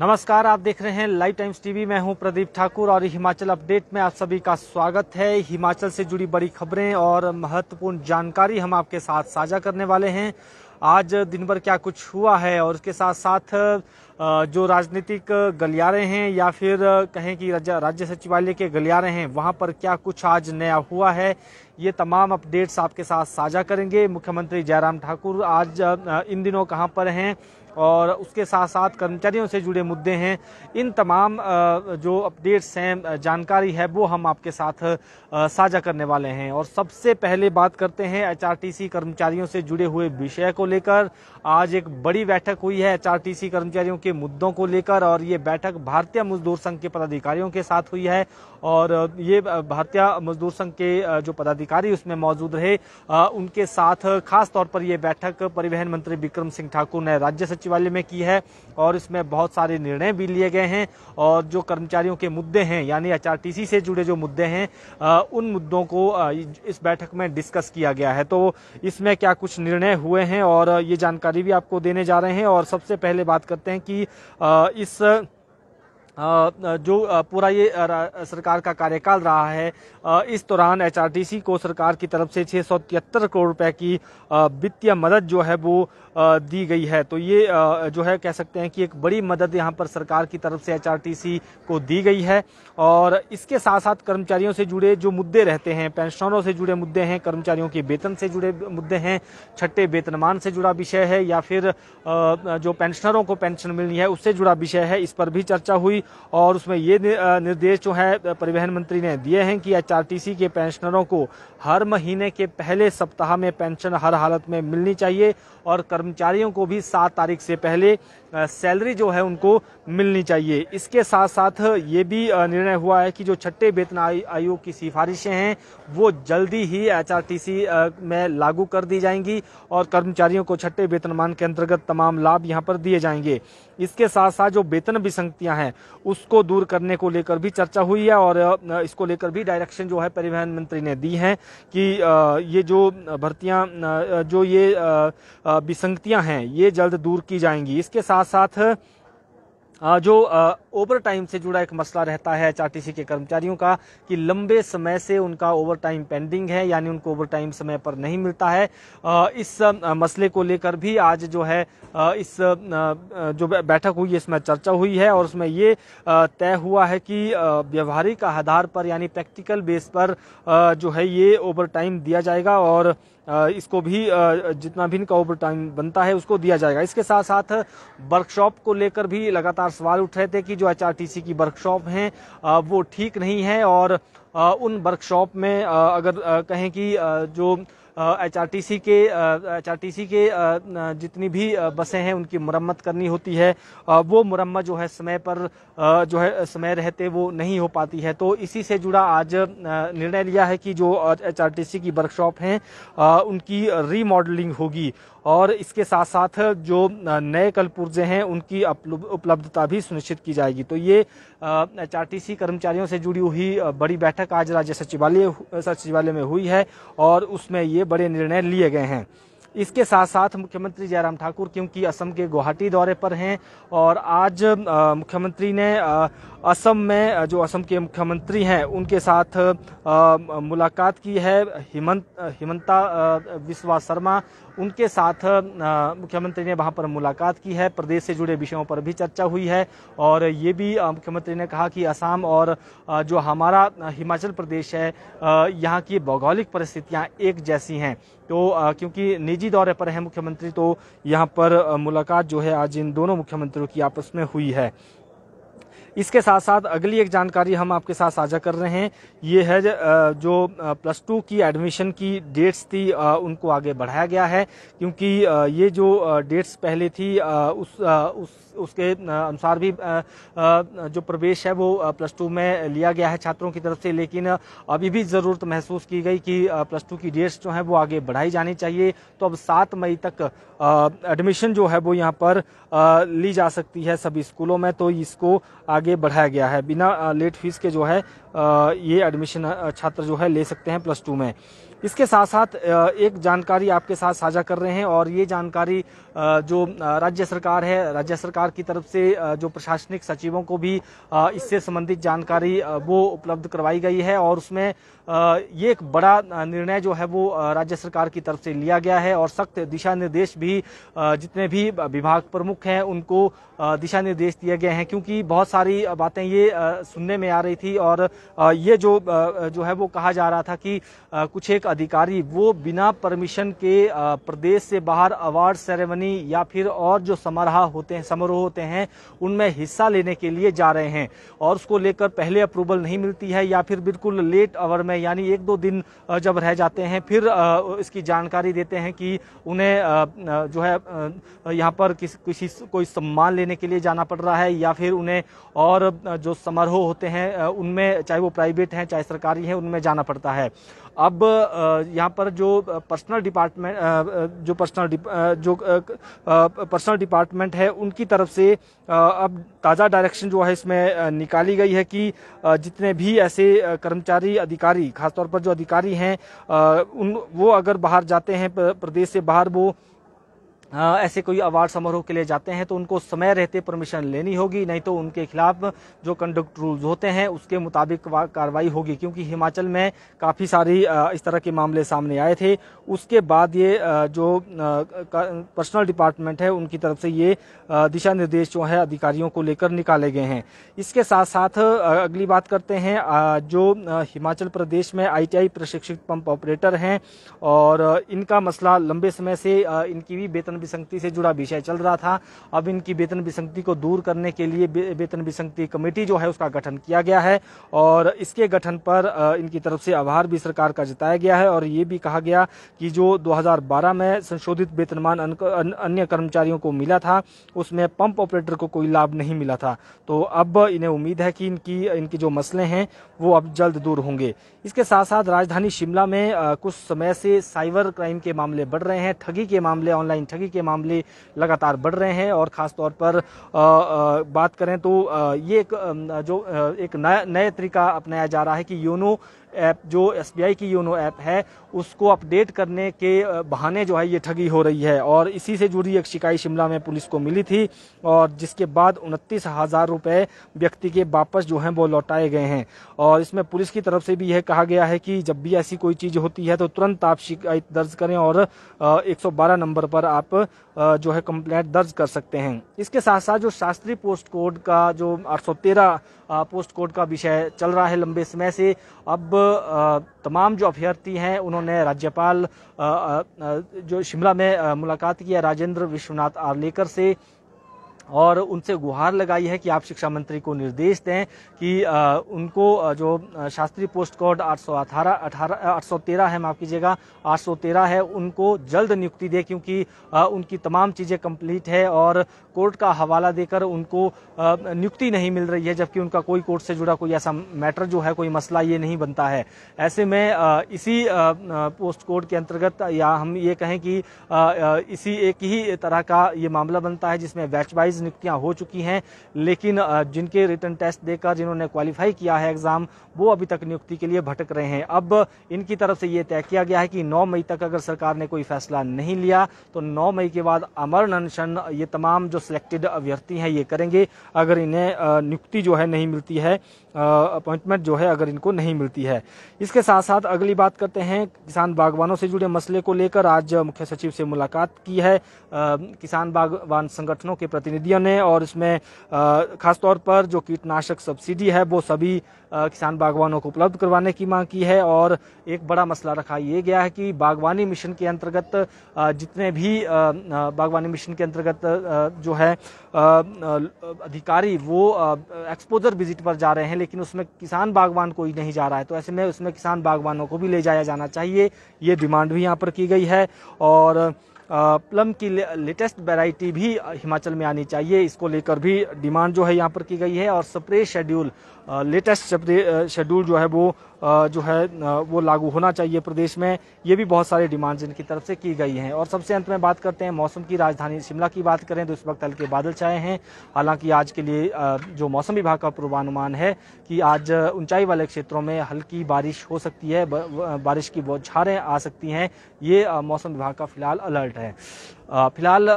नमस्कार आप देख रहे हैं लाइव टाइम्स टीवी मैं हूं प्रदीप ठाकुर और हिमाचल अपडेट में आप सभी का स्वागत है हिमाचल से जुड़ी बड़ी खबरें और महत्वपूर्ण जानकारी हम आपके साथ साझा करने वाले हैं आज दिन भर क्या कुछ हुआ है और उसके साथ साथ जो राजनीतिक गलियारे हैं या फिर कहें कि राज्य सचिवालय के गलियारे हैं वहां पर क्या कुछ आज नया हुआ है ये तमाम अपडेट्स आपके साथ साझा करेंगे मुख्यमंत्री जयराम ठाकुर आज इन दिनों कहाँ पर हैं और उसके साथ साथ कर्मचारियों से जुड़े मुद्दे हैं इन तमाम जो अपडेट्स हैं जानकारी है वो हम आपके साथ साझा करने वाले हैं और सबसे पहले बात करते हैं एचआरटीसी कर्मचारियों से जुड़े हुए विषय को लेकर आज एक बड़ी बैठक हुई है एच कर्मचारियों के मुद्दों को लेकर और ये बैठक भारतीय मजदूर संघ के पदाधिकारियों के साथ हुई है और ये भारतीय मजदूर संघ के जो पदाधिकारी उसमें मौजूद रहे उनके साथ खास तौर पर यह बैठक परिवहन मंत्री विक्रम सिंह ठाकुर ने राज्य सचिवालय में की है और इसमें बहुत सारे निर्णय भी लिए गए हैं और जो कर्मचारियों के मुद्दे हैं यानी एच से जुड़े जो मुद्दे हैं उन मुद्दों को इस बैठक में डिस्कस किया गया है तो इसमें क्या कुछ निर्णय हुए हैं और ये जानकारी भी आपको देने जा रहे हैं और सबसे पहले बात करते हैं कि इस जो पूरा ये सरकार का कार्यकाल रहा है इस दौरान एचआरटीसी को सरकार की तरफ से छः करोड़ रुपए की वित्तीय मदद जो है वो दी गई है तो ये जो है कह सकते हैं कि एक बड़ी मदद यहाँ पर सरकार की तरफ से एचआरटीसी को दी गई है और इसके साथ साथ कर्मचारियों से जुड़े जो मुद्दे रहते हैं पेंशनरों से जुड़े मुद्दे हैं कर्मचारियों के वेतन से जुड़े मुद्दे हैं छठे वेतनमान से जुड़ा विषय है या फिर जो पेंशनरों को पेंशन मिलनी है उससे जुड़ा विषय है इस पर भी चर्चा हुई और उसमें ये निर्देश जो है परिवहन मंत्री ने दिए हैं कि एचआरटीसी के पेंशनरों को हर महीने के पहले सप्ताह में पेंशन हर हालत में मिलनी चाहिए और कर्मचारियों को भी सात तारीख से पहले सैलरी जो है उनको मिलनी चाहिए इसके साथ साथ ये भी निर्णय हुआ है कि जो छठे वेतन आयोग की सिफारिशें हैं वो जल्दी ही एच में लागू कर दी जाएंगी और कर्मचारियों को छठे वेतनमान के अंतर्गत तमाम लाभ यहाँ पर दिए जाएंगे इसके साथ साथ जो वेतन विसंगतियाँ हैं उसको दूर करने को लेकर भी चर्चा हुई है और इसको लेकर भी डायरेक्शन जो है परिवहन मंत्री ने दी हैं कि ये जो भर्तियाँ जो ये विसंगतियाँ हैं ये जल्द दूर की जाएंगी इसके साथ साथ साथ जो ओवर टाइम से जुड़ा एक मसला रहता है एच के कर्मचारियों का कि लंबे समय से उनका ओवर टाइम पेंडिंग है यानी उनको ओवर टाइम समय पर नहीं मिलता है इस मसले को लेकर भी आज जो है इस जो बैठक हुई है इसमें चर्चा हुई है और उसमें ये तय हुआ है कि व्यवहारिक आधार पर यानी प्रैक्टिकल बेस पर जो है ये ओवर टाइम दिया जाएगा और इसको भी जितना भी इनका ओवर टाइम बनता है उसको दिया जाएगा इसके साथ साथ वर्कशॉप को लेकर भी लगातार लगातार सवाल उठ रहे थे कि जो एचआरटीसी की वर्कशॉप हैं वो ठीक नहीं है और उन वर्कशॉप में अगर कहें कि जो एच आर टी सी के एच आर टी सी के जितनी भी बसें हैं उनकी मुरम्मत करनी होती है वो मुरम्मत जो है समय पर जो है समय रहते वो नहीं हो पाती है तो इसी से जुड़ा आज निर्णय लिया है कि जो एच आर टी सी की वर्कशॉप हैं उनकी रीमॉडलिंग होगी और इसके साथ साथ जो नए कलपुर्जे हैं उनकी उपलब्धता भी सुनिश्चित की जाएगी तो ये एच आर टी सी कर्मचारियों से जुड़ी हुई बड़ी बैठक बैठक आज राज्य सचिवालय सचिवालय में हुई है और उसमें ये बड़े निर्णय लिए गए हैं इसके साथ साथ मुख्यमंत्री जयराम ठाकुर क्योंकि असम के गुवाहाटी दौरे पर हैं और आज मुख्यमंत्री ने असम में जो असम के मुख्यमंत्री हैं उनके साथ मुलाकात की है हिमंत हिमंता विश्वास शर्मा उनके साथ मुख्यमंत्री ने वहां पर मुलाकात की है प्रदेश से जुड़े विषयों पर भी चर्चा हुई है और ये भी मुख्यमंत्री ने कहा कि असम और जो हमारा हिमाचल प्रदेश है यहाँ की भौगोलिक परिस्थितियाँ एक जैसी हैं तो क्योंकि निजी दौरे पर है मुख्यमंत्री तो यहाँ पर मुलाकात जो है आज इन दोनों मुख्यमंत्रियों की आपस में हुई है इसके साथ साथ अगली एक जानकारी हम आपके साथ साझा कर रहे हैं ये है जो प्लस टू की एडमिशन की डेट्स थी उनको आगे बढ़ाया गया है क्योंकि ये जो डेट्स पहले थी उस उस उसके अनुसार भी जो प्रवेश है वो प्लस टू में लिया गया है छात्रों की तरफ से लेकिन अभी भी ज़रूरत महसूस की गई कि प्लस टू की डेट्स जो है वो आगे बढ़ाई जानी चाहिए तो अब सात मई तक एडमिशन जो है वो यहाँ पर ली जा सकती है सभी स्कूलों में तो इसको आगे बढ़ाया गया है बिना लेट फीस के जो है ये एडमिशन छात्र जो है ले सकते हैं प्लस टू में इसके साथ साथ एक जानकारी आपके साथ साझा कर रहे हैं और ये जानकारी जो राज्य सरकार है राज्य सरकार की तरफ से जो प्रशासनिक सचिवों को भी इससे संबंधित जानकारी वो उपलब्ध करवाई गई है और उसमें ये एक बड़ा निर्णय जो है वो राज्य सरकार की तरफ से लिया गया है और सख्त दिशा निर्देश भी जितने भी विभाग प्रमुख हैं उनको दिशा निर्देश दिए गए हैं क्योंकि बहुत सारी बातें ये सुनने में आ रही थी और ये जो जो है वो कहा जा रहा था कि कुछ एक अधिकारी वो बिना परमिशन के प्रदेश से बाहर अवार्ड सेरेमनी या फिर और जो समारोह होते हैं समारोह होते हैं उनमें हिस्सा लेने के लिए जा रहे हैं और उसको लेकर पहले अप्रूवल नहीं मिलती है या फिर बिल्कुल लेट आवर में यानी एक दो दिन जब रह जाते हैं फिर इसकी जानकारी देते हैं कि उन्हें जो है यहाँ पर किसी किसी कोई सम्मान लेने के लिए जाना पड़ रहा है या फिर उन्हें और जो समारोह होते हैं उनमें चाहे वो प्राइवेट हैं चाहे सरकारी हैं उनमें जाना पड़ता है अब यहाँ पर जो पर्सनल डिपार्टमेंट जो पर्सनल जो पर्सनल डिपार्टमेंट है उनकी तरफ से अब ताज़ा डायरेक्शन जो है इसमें निकाली गई है कि जितने भी ऐसे कर्मचारी अधिकारी खासतौर पर जो अधिकारी हैं उन वो अगर बाहर जाते हैं प्रदेश से बाहर वो ऐसे कोई अवार्ड समारोह के लिए जाते हैं तो उनको समय रहते परमिशन लेनी होगी नहीं तो उनके खिलाफ जो कंडक्ट रूल्स होते हैं उसके मुताबिक कार्रवाई होगी क्योंकि हिमाचल में काफ़ी सारी इस तरह के मामले सामने आए थे उसके बाद ये जो पर्सनल डिपार्टमेंट है उनकी तरफ से ये दिशा निर्देश जो है अधिकारियों को लेकर निकाले गए हैं इसके साथ साथ अगली बात करते हैं जो हिमाचल प्रदेश में आई प्रशिक्षित पंप ऑपरेटर हैं और इनका मसला लंबे समय से इनकी भी वेतन वेतन विसंगति से जुड़ा विषय चल रहा था अब इनकी वेतन विसंगति को दूर करने के लिए वेतन विसंगति कमेटी जो है उसका गठन किया गया है और इसके गठन पर इनकी तरफ से आभार भी सरकार का जताया गया है और ये भी कहा गया कि जो 2012 में संशोधित वेतनमान अन्य कर्मचारियों को मिला था उसमें पंप ऑपरेटर को कोई लाभ नहीं मिला था तो अब इन्हें उम्मीद है कि इनकी इनके जो मसले हैं वो अब जल्द दूर होंगे इसके साथ साथ राजधानी शिमला में कुछ समय से साइबर क्राइम के मामले बढ़ रहे हैं ठगी के मामले ऑनलाइन ठगी गंदगी के मामले लगातार बढ़ रहे हैं और ख़ासतौर पर बात करें तो ये एक जो एक नया नया तरीका अपनाया जा रहा है कि योनो ऐप जो एस की योनो ऐप है उसको अपडेट करने के बहाने जो है ये ठगी हो रही है और इसी से जुड़ी एक शिकायत शिमला में पुलिस को मिली थी और जिसके बाद उनतीस हज़ार रुपये व्यक्ति के वापस जो हैं वो लौटाए गए हैं और इसमें पुलिस की तरफ से भी यह कहा गया है कि जब भी ऐसी कोई चीज़ होती है तो तुरंत आप शिकायत दर्ज करें और एक नंबर पर आप जो है कंप्लेंट दर्ज कर सकते हैं इसके साथ साथ जो शास्त्री पोस्ट कोड का जो आठ पोस्ट कोड का विषय चल रहा है लंबे समय से अब तमाम जो अभ्यर्थी हैं उन्होंने राज्यपाल जो शिमला में मुलाकात किया राजेंद्र विश्वनाथ आर्लेकर से और उनसे गुहार लगाई है कि आप शिक्षा मंत्री को निर्देश दें कि उनको जो शास्त्रीय पोस्ट कोड आठ सौ अठारह अठारह आठ सौ तेरह है माफ़ कीजिएगा आठ सौ तेरह है उनको जल्द नियुक्ति दे क्योंकि उनकी तमाम चीज़ें कंप्लीट है और कोर्ट का हवाला देकर उनको नियुक्ति नहीं मिल रही है जबकि उनका कोई कोर्ट से जुड़ा कोई ऐसा मैटर जो है कोई मसला ये नहीं बनता है ऐसे में इसी पोस्ट कोड के अंतर्गत या हम ये कहें कि इसी एक ही तरह का ये मामला बनता है जिसमें बैच वाइज बाईस नियुक्तियां हो चुकी हैं लेकिन जिनके रिटर्न टेस्ट देकर जिन्होंने क्वालिफाई किया है एग्जाम वो अभी तक नियुक्ति के लिए भटक रहे हैं अब इनकी तरफ से ये तय किया गया है कि नौ मई तक अगर सरकार ने कोई फैसला नहीं लिया तो नौ मई के बाद अमर अनशन ये तमाम जो सिलेक्टेड अभ्यर्थी हैं ये करेंगे अगर इन्हें नियुक्ति जो है नहीं मिलती है अपॉइंटमेंट जो है अगर इनको नहीं मिलती है इसके साथ साथ अगली बात करते हैं किसान बागवानों से जुड़े मसले को लेकर आज मुख्य सचिव से मुलाकात की है किसान बागवान संगठनों के प्रतिनिधि दिया ने और इसमें खासतौर पर जो कीटनाशक सब्सिडी है वो सभी किसान बागवानों को उपलब्ध करवाने की मांग की है और एक बड़ा मसला रखा ये गया है कि बागवानी मिशन के अंतर्गत जितने भी बागवानी मिशन के अंतर्गत जो है अधिकारी वो एक्सपोजर विजिट पर जा रहे हैं लेकिन उसमें किसान बागवान कोई नहीं जा रहा है तो ऐसे में उसमें किसान बागवानों को भी ले जाया जाना चाहिए ये डिमांड भी यहाँ पर की गई है और प्लम की लेटेस्ट वेराइटी भी हिमाचल में आनी चाहिए इसको लेकर भी डिमांड जो है यहाँ पर की गई है और स्प्रे शेड्यूल लेटेस्ट शेड्यूल जो है वो जो है वो लागू होना चाहिए प्रदेश में ये भी बहुत सारे डिमांड्स इनकी तरफ से की गई हैं और सबसे अंत में बात करते हैं मौसम की राजधानी शिमला की बात करें तो इस वक्त हल्के बादल छाए हैं हालांकि आज के लिए जो मौसम विभाग का पूर्वानुमान है कि आज ऊंचाई वाले क्षेत्रों में हल्की बारिश हो सकती है बारिश की बौछारें आ सकती हैं ये मौसम विभाग का फिलहाल अलर्ट इंपॉर्टेंट है फिलहाल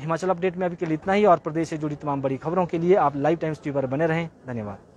हिमाचल अपडेट में अभी के लिए इतना ही और प्रदेश से जुड़ी तमाम बड़ी खबरों के लिए आप लाइव टाइम्स ट्यूबर बने रहें धन्यवाद